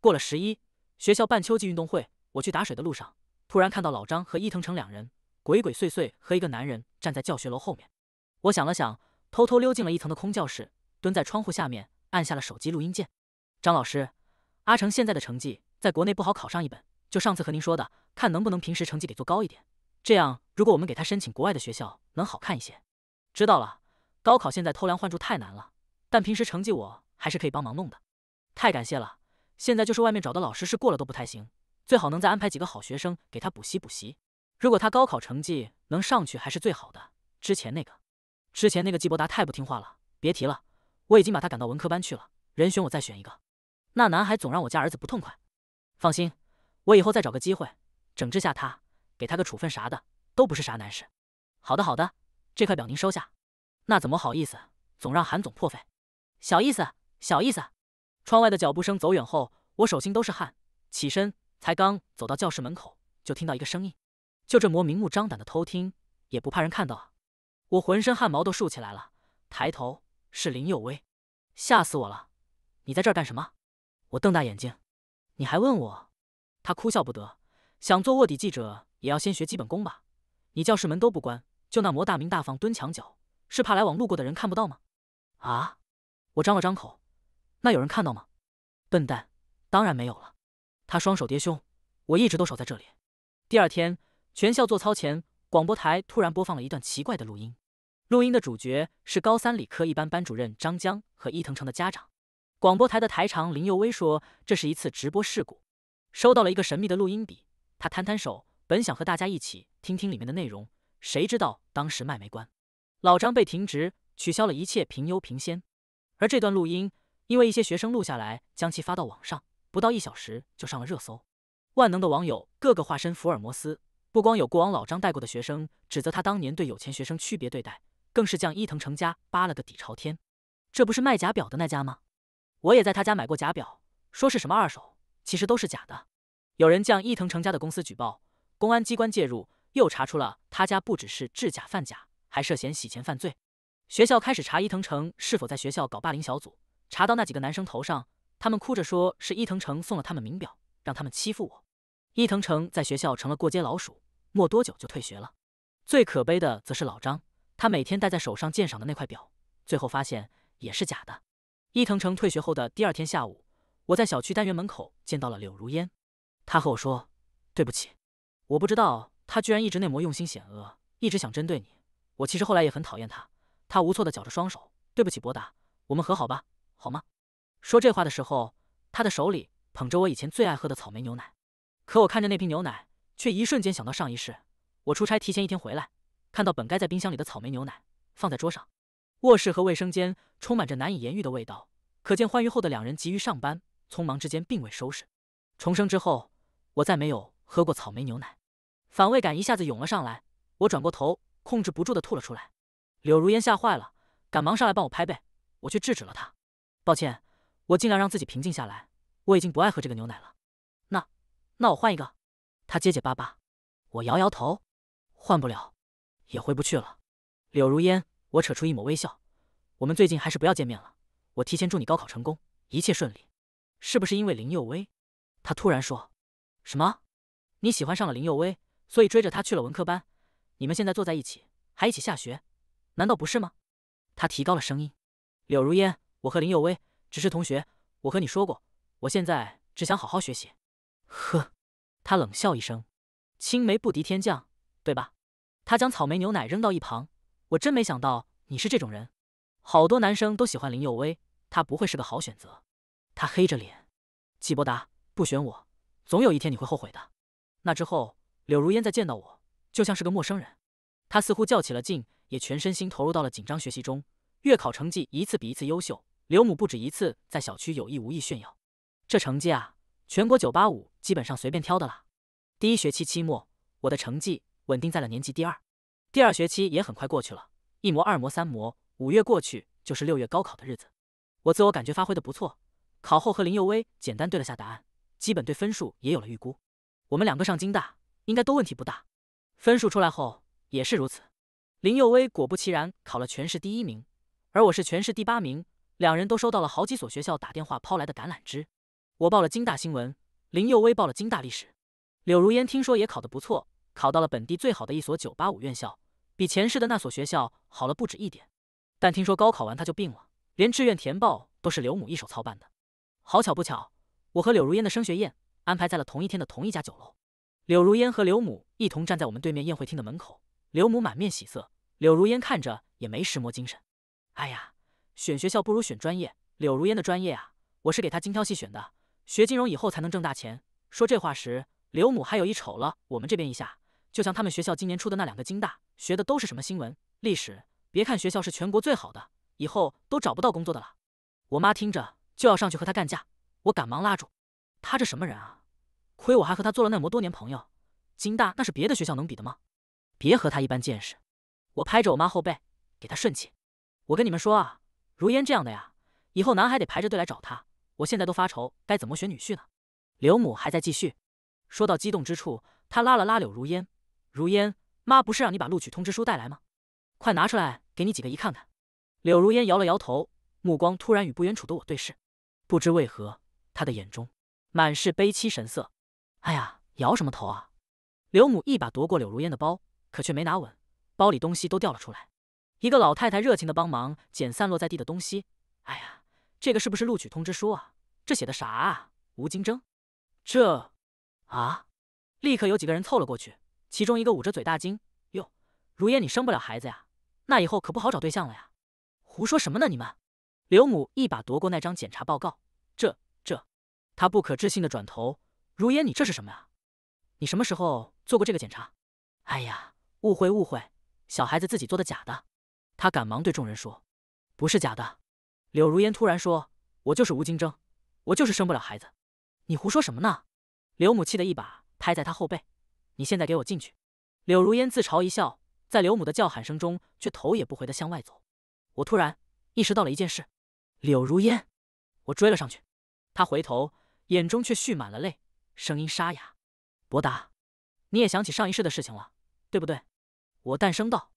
过了十一，学校办秋季运动会，我去打水的路上。突然看到老张和伊藤成两人鬼鬼祟祟和一个男人站在教学楼后面，我想了想，偷偷溜进了一层的空教室，蹲在窗户下面，按下了手机录音键。张老师，阿成现在的成绩在国内不好考上一本，就上次和您说的，看能不能平时成绩给做高一点，这样如果我们给他申请国外的学校能好看一些。知道了，高考现在偷梁换柱太难了，但平时成绩我还是可以帮忙弄的，太感谢了。现在就是外面找的老师是过了都不太行。最好能再安排几个好学生给他补习补习，如果他高考成绩能上去，还是最好的。之前那个，之前那个季伯达太不听话了，别提了，我已经把他赶到文科班去了。人选我再选一个，那男孩总让我家儿子不痛快。放心，我以后再找个机会整治下他，给他个处分啥的，都不是啥难事。好的好的，这块表您收下。那怎么好意思，总让韩总破费，小意思小意思。窗外的脚步声走远后，我手心都是汗，起身。才刚走到教室门口，就听到一个声音。就这魔明目张胆的偷听，也不怕人看到？我浑身汗毛都竖起来了。抬头，是林有威，吓死我了！你在这儿干什么？我瞪大眼睛。你还问我？他哭笑不得。想做卧底记者，也要先学基本功吧？你教室门都不关，就那魔大明大放蹲墙角，是怕来往路过的人看不到吗？啊！我张了张口，那有人看到吗？笨蛋，当然没有了。他双手叠胸，我一直都守在这里。第二天，全校做操前，广播台突然播放了一段奇怪的录音。录音的主角是高三理科一班班主任张江和伊藤城的家长。广播台的台长林佑威说，这是一次直播事故，收到了一个神秘的录音笔。他摊摊手，本想和大家一起听听里面的内容，谁知道当时麦没关。老张被停职，取消了一切评优评先。而这段录音，因为一些学生录下来，将其发到网上。不到一小时就上了热搜，万能的网友个个化身福尔摩斯，不光有过往老张带过的学生指责他当年对有钱学生区别对待，更是将伊藤成家扒了个底朝天。这不是卖假表的那家吗？我也在他家买过假表，说是什么二手，其实都是假的。有人将伊藤成家的公司举报，公安机关介入，又查出了他家不只是制假贩假，还涉嫌洗钱犯罪。学校开始查伊藤成是否在学校搞霸凌小组，查到那几个男生头上。他们哭着说，是伊藤城送了他们名表，让他们欺负我。伊藤城在学校成了过街老鼠，没多久就退学了。最可悲的则是老张，他每天戴在手上鉴赏的那块表，最后发现也是假的。伊藤城退学后的第二天下午，我在小区单元门口见到了柳如烟。他和我说：“对不起，我不知道他居然一直那么用心险恶，一直想针对你。我其实后来也很讨厌他。”他无措的绞着双手：“对不起，博达，我们和好吧，好吗？”说这话的时候，他的手里捧着我以前最爱喝的草莓牛奶，可我看着那瓶牛奶，却一瞬间想到上一世，我出差提前一天回来，看到本该在冰箱里的草莓牛奶放在桌上，卧室和卫生间充满着难以言喻的味道，可见欢愉后的两人急于上班，匆忙之间并未收拾。重生之后，我再没有喝过草莓牛奶，反胃感一下子涌了上来，我转过头，控制不住的吐了出来。柳如烟吓坏了，赶忙上来帮我拍背，我却制止了她：“抱歉。我尽量让自己平静下来，我已经不爱喝这个牛奶了。那，那我换一个。他结结巴巴。我摇摇头，换不了，也回不去了。柳如烟，我扯出一抹微笑。我们最近还是不要见面了。我提前祝你高考成功，一切顺利。是不是因为林幼薇？他突然说。什么？你喜欢上了林幼薇，所以追着她去了文科班？你们现在坐在一起，还一起下学，难道不是吗？他提高了声音。柳如烟，我和林幼薇。只是同学，我和你说过，我现在只想好好学习。呵，他冷笑一声：“青梅不敌天降，对吧？”他将草莓牛奶扔到一旁。我真没想到你是这种人。好多男生都喜欢林佑威，他不会是个好选择。他黑着脸：“季伯达，不选我，总有一天你会后悔的。”那之后，柳如烟再见到我，就像是个陌生人。他似乎较起了劲，也全身心投入到了紧张学习中。月考成绩一次比一次优秀。刘母不止一次在小区有意无意炫耀，这成绩啊，全国九八五基本上随便挑的啦。第一学期期末，我的成绩稳定在了年级第二。第二学期也很快过去了，一模、二模、三模，五月过去就是六月高考的日子。我自我感觉发挥的不错，考后和林幼薇简单对了下答案，基本对分数也有了预估。我们两个上京大应该都问题不大。分数出来后也是如此。林幼薇果不其然考了全市第一名，而我是全市第八名。两人都收到了好几所学校打电话抛来的橄榄枝，我报了京大新闻，林幼薇报了京大历史，柳如烟听说也考得不错，考到了本地最好的一所985院校，比前世的那所学校好了不止一点。但听说高考完她就病了，连志愿填报都是刘母一手操办的。好巧不巧，我和柳如烟的升学宴安排在了同一天的同一家酒楼。柳如烟和刘母一同站在我们对面宴会厅的门口，刘母满面喜色，柳如烟看着也没石磨精神。哎呀。选学校不如选专业，柳如烟的专业啊，我是给她精挑细选的。学金融以后才能挣大钱。说这话时，柳母还有一瞅了我们这边一下，就像他们学校今年出的那两个金大，学的都是什么新闻、历史。别看学校是全国最好的，以后都找不到工作的了。我妈听着就要上去和他干架，我赶忙拉住。他这什么人啊？亏我还和他做了那么多年朋友。金大那是别的学校能比的吗？别和他一般见识。我拍着我妈后背，给他顺气。我跟你们说啊。如烟这样的呀，以后男孩得排着队来找她。我现在都发愁该怎么选女婿呢。刘母还在继续说到激动之处，她拉了拉柳如烟，如烟，妈不是让你把录取通知书带来吗？快拿出来，给你几个姨看看。柳如烟摇了摇头，目光突然与不远处的我对视，不知为何，她的眼中满是悲戚神色。哎呀，摇什么头啊！刘母一把夺过柳如烟的包，可却没拿稳，包里东西都掉了出来。一个老太太热情的帮忙捡散落在地的东西。哎呀，这个是不是录取通知书啊？这写的啥啊？吴金征，这啊！立刻有几个人凑了过去，其中一个捂着嘴大惊：“哟，如烟，你生不了孩子呀？那以后可不好找对象了呀！”胡说什么呢你们？刘母一把夺过那张检查报告，这这，她不可置信的转头：“如烟，你这是什么呀？你什么时候做过这个检查？哎呀，误会误会，小孩子自己做的假的。”他赶忙对众人说：“不是假的。”柳如烟突然说：“我就是吴金征，我就是生不了孩子。”你胡说什么呢？刘母气得一把拍在他后背：“你现在给我进去！”柳如烟自嘲一笑，在刘母的叫喊声中，却头也不回的向外走。我突然意识到了一件事，柳如烟，我追了上去。他回头，眼中却蓄满了泪，声音沙哑：“伯达，你也想起上一世的事情了，对不对？”我诞声道，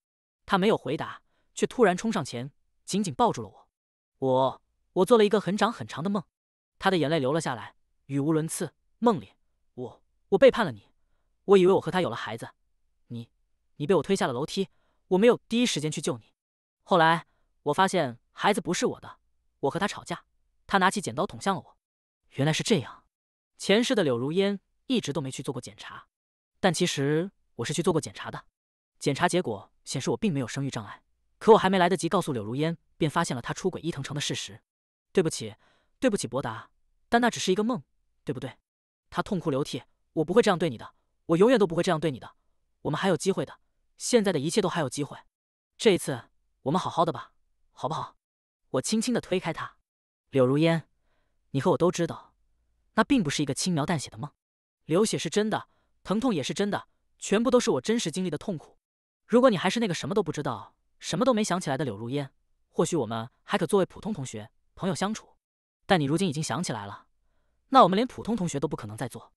他没有回答。却突然冲上前，紧紧抱住了我。我我做了一个很长很长的梦，他的眼泪流了下来，语无伦次。梦里，我我背叛了你，我以为我和他有了孩子。你你被我推下了楼梯，我没有第一时间去救你。后来我发现孩子不是我的，我和他吵架，他拿起剪刀捅向了我。原来是这样，前世的柳如烟一直都没去做过检查，但其实我是去做过检查的，检查结果显示我并没有生育障碍。可我还没来得及告诉柳如烟，便发现了她出轨伊藤城的事实。对不起，对不起，博达，但那只是一个梦，对不对？他痛哭流涕，我不会这样对你的，我永远都不会这样对你的。我们还有机会的，现在的一切都还有机会。这一次，我们好好的吧，好不好？我轻轻的推开他。柳如烟，你和我都知道，那并不是一个轻描淡写的梦，流血是真的，疼痛也是真的，全部都是我真实经历的痛苦。如果你还是那个什么都不知道。什么都没想起来的柳如烟，或许我们还可作为普通同学、朋友相处。但你如今已经想起来了，那我们连普通同学都不可能再做。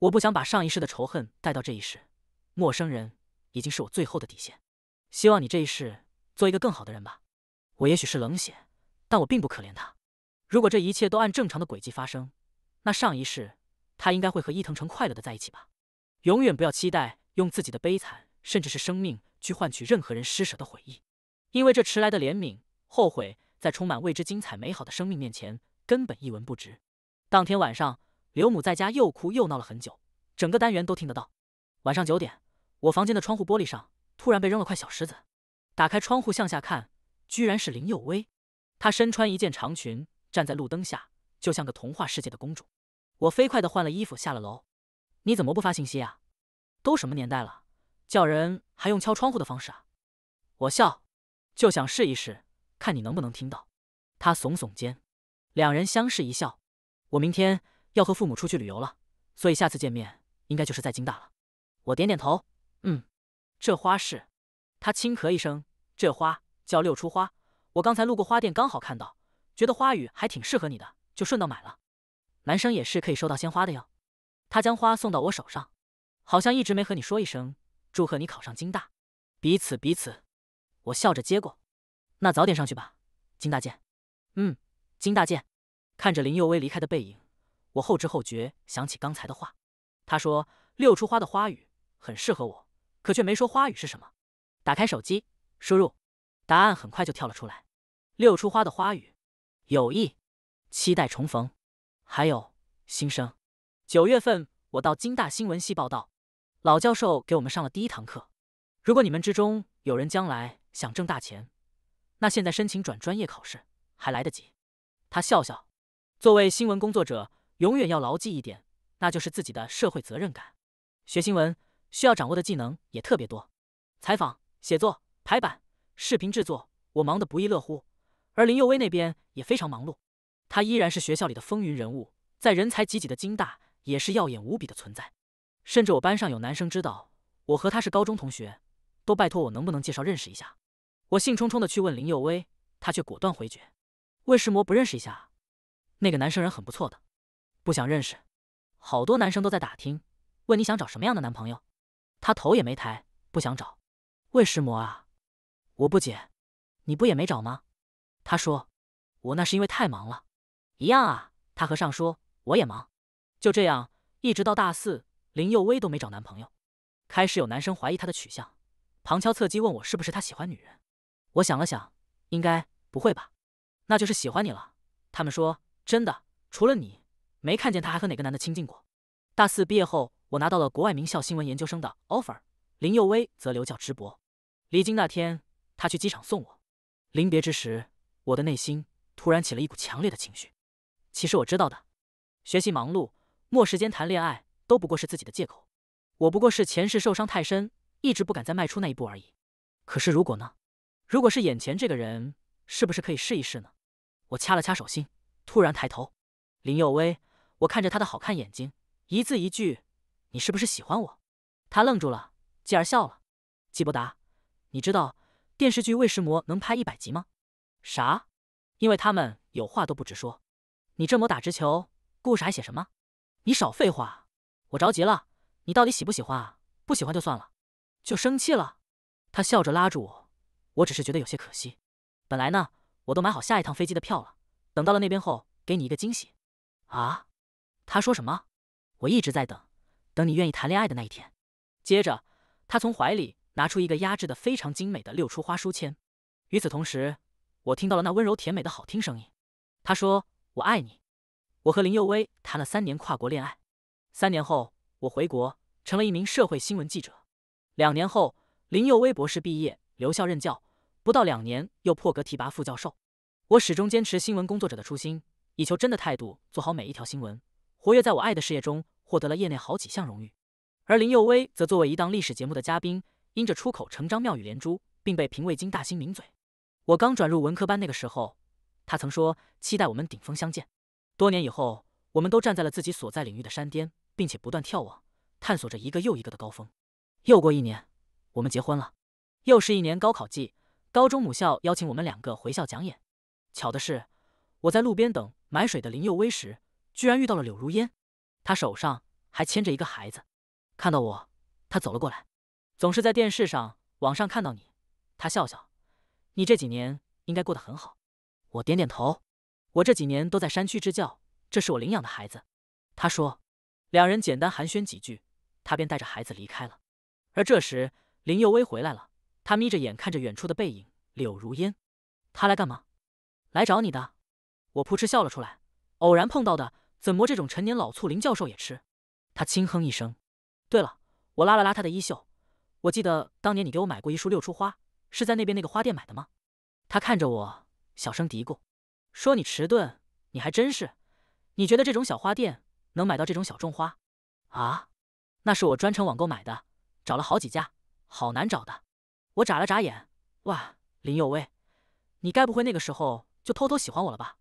我不想把上一世的仇恨带到这一世，陌生人已经是我最后的底线。希望你这一世做一个更好的人吧。我也许是冷血，但我并不可怜他。如果这一切都按正常的轨迹发生，那上一世他应该会和伊藤城快乐的在一起吧。永远不要期待用自己的悲惨，甚至是生命。去换取任何人施舍的悔意，因为这迟来的怜悯、后悔，在充满未知、精彩、美好的生命面前，根本一文不值。当天晚上，刘母在家又哭又闹了很久，整个单元都听得到。晚上九点，我房间的窗户玻璃上突然被扔了块小石子，打开窗户向下看，居然是林幼薇。她身穿一件长裙，站在路灯下，就像个童话世界的公主。我飞快地换了衣服，下了楼。你怎么不发信息啊？都什么年代了？叫人还用敲窗户的方式啊！我笑，就想试一试，看你能不能听到。他耸耸肩，两人相视一笑。我明天要和父母出去旅游了，所以下次见面应该就是在京大了。我点点头，嗯，这花是。他轻咳一声，这花叫六出花。我刚才路过花店，刚好看到，觉得花语还挺适合你的，就顺道买了。男生也是可以收到鲜花的哟。他将花送到我手上，好像一直没和你说一声。祝贺你考上金大，彼此彼此。我笑着接过，那早点上去吧，金大见。嗯，金大见。看着林幼薇离开的背影，我后知后觉想起刚才的话。他说六出花的花语很适合我，可却没说花语是什么。打开手机，输入，答案很快就跳了出来。六出花的花语，友谊，期待重逢，还有新生。九月份我到金大新闻系报道。老教授给我们上了第一堂课。如果你们之中有人将来想挣大钱，那现在申请转专业考试还来得及。他笑笑，作为新闻工作者，永远要牢记一点，那就是自己的社会责任感。学新闻需要掌握的技能也特别多，采访、写作、排版、视频制作，我忙得不亦乐乎。而林佑威那边也非常忙碌，他依然是学校里的风云人物，在人才济济的金大也是耀眼无比的存在。甚至我班上有男生知道我和他是高中同学，都拜托我能不能介绍认识一下。我兴冲冲的去问林幼薇，她却果断回绝：“魏师模不认识一下，那个男生人很不错的，不想认识。”好多男生都在打听，问你想找什么样的男朋友。他头也没抬，不想找。魏师模啊，我不解，你不也没找吗？他说：“我那是因为太忙了。”一样啊，他和尚说我也忙。就这样，一直到大四。林幼薇都没找男朋友，开始有男生怀疑她的取向，旁敲侧击问我是不是她喜欢女人。我想了想，应该不会吧，那就是喜欢你了。他们说真的，除了你，没看见她还和哪个男的亲近过。大四毕业后，我拿到了国外名校新闻研究生的 offer，林幼薇则留校直博。离京那天，她去机场送我，临别之时，我的内心突然起了一股强烈的情绪。其实我知道的，学习忙碌，没时间谈恋爱。都不过是自己的借口，我不过是前世受伤太深，一直不敢再迈出那一步而已。可是如果呢？如果是眼前这个人，是不是可以试一试呢？我掐了掐手心，突然抬头，林幼薇，我看着她的好看眼睛，一字一句：“你是不是喜欢我？”他愣住了，继而笑了。季伯达，你知道电视剧《魏十魔》能拍一百集吗？啥？因为他们有话都不直说。你这么打直球，故事还写什么？你少废话。我着急了，你到底喜不喜欢啊？不喜欢就算了，就生气了。他笑着拉住我，我只是觉得有些可惜。本来呢，我都买好下一趟飞机的票了，等到了那边后，给你一个惊喜。啊？他说什么？我一直在等，等你愿意谈恋爱的那一天。接着，他从怀里拿出一个压制的非常精美的六出花书签。与此同时，我听到了那温柔甜美的好听声音。他说：“我爱你。”我和林佑威谈了三年跨国恋爱。三年后，我回国成了一名社会新闻记者。两年后，林幼威博士毕业，留校任教，不到两年又破格提拔副教授。我始终坚持新闻工作者的初心，以求真的态度做好每一条新闻。活跃在我爱的事业中，获得了业内好几项荣誉。而林幼威则作为一档历史节目的嘉宾，因着出口成章、妙语连珠，并被评委金大兴抿嘴。我刚转入文科班那个时候，他曾说：“期待我们顶峰相见。”多年以后，我们都站在了自己所在领域的山巅。并且不断眺望，探索着一个又一个的高峰。又过一年，我们结婚了。又是一年高考季，高中母校邀请我们两个回校讲演。巧的是，我在路边等买水的林幼薇时，居然遇到了柳如烟。她手上还牵着一个孩子。看到我，她走了过来。总是在电视上、网上看到你，她笑笑。你这几年应该过得很好。我点点头。我这几年都在山区支教，这是我领养的孩子。他说。两人简单寒暄几句，他便带着孩子离开了。而这时，林幼薇回来了。他眯着眼看着远处的背影，柳如烟，他来干嘛？来找你的？我扑哧笑了出来。偶然碰到的，怎么这种陈年老醋林教授也吃？他轻哼一声。对了，我拉了拉他的衣袖，我记得当年你给我买过一束六出花，是在那边那个花店买的吗？他看着我，小声嘀咕，说你迟钝，你还真是。你觉得这种小花店？能买到这种小众花啊？那是我专程网购买的，找了好几家，好难找的。我眨了眨眼，哇，林有威，你该不会那个时候就偷偷喜欢我了吧？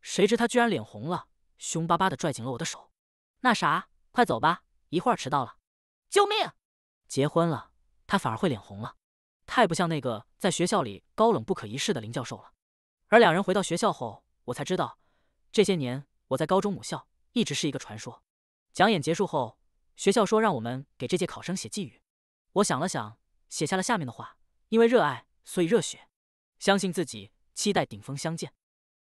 谁知他居然脸红了，凶巴巴的拽紧了我的手。那啥，快走吧，一会儿迟到了。救命！结婚了，他反而会脸红了，太不像那个在学校里高冷不可一世的林教授了。而两人回到学校后，我才知道，这些年我在高中母校。一直是一个传说。讲演结束后，学校说让我们给这届考生写寄语。我想了想，写下了下面的话：因为热爱，所以热血；相信自己，期待顶峰相见。